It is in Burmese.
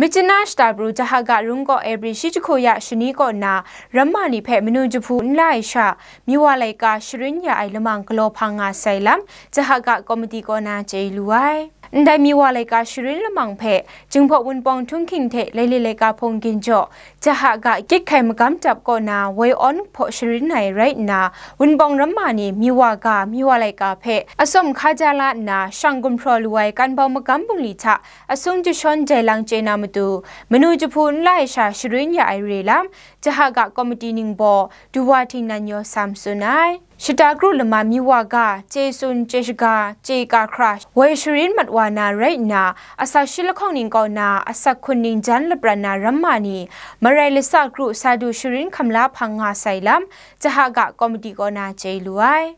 မစ်ချနာစတာဘရူဂျာဟာကရုံကောအေဘရီရှိချခိုရရှနီကောနာရမနီဖဲမနုဂျဖူလိုက်ရှာမြဝလိုက်ကာရှရင်းညာအိုင်လမန်ဂလောဖာငါဆိုင်လမ်ဂျာဟာကကော်မတီကောနာဂျေလူဝိုင်ได้มีว่าเลกาชริลมังเพจึงพอวุนปองทุ่งคิงเทเลเลเลกาพงกินจ่อจะหากะกิกไขมกำจับก่อนนาไวออนพอชรินไหนไรนาวุนปองรัมมานีมีว่ากามีว่าเลกาเพอสมคาจาลานาช่างกุมพรอลวยกันบอมกำบุงลิชะอสมจุชนใจลังเจนามตูมนูจุพูนไลชาชรินยาไอเรลัมจะหากะคอมมิตีนิงบอดูว่าทินันยอซัมสุนายရှတာဂရုလမမီဝါကဂျေဆွန်ဂျေရှဂါဂျေကာခရတ်ဝေရှရင်မတ်ဝါနာရိုက်နာအဆာရှိလခေါင်နင်ကောနာအဆာခွန်နင်ဂျန်လပရနာရမနီမရိုင်လဆာဂရုဆာဒူရှရင်ခမလာဖငါဆိုင်လမ်ဂျဟာဂကောမတီကောနာဂျေလူအိုင်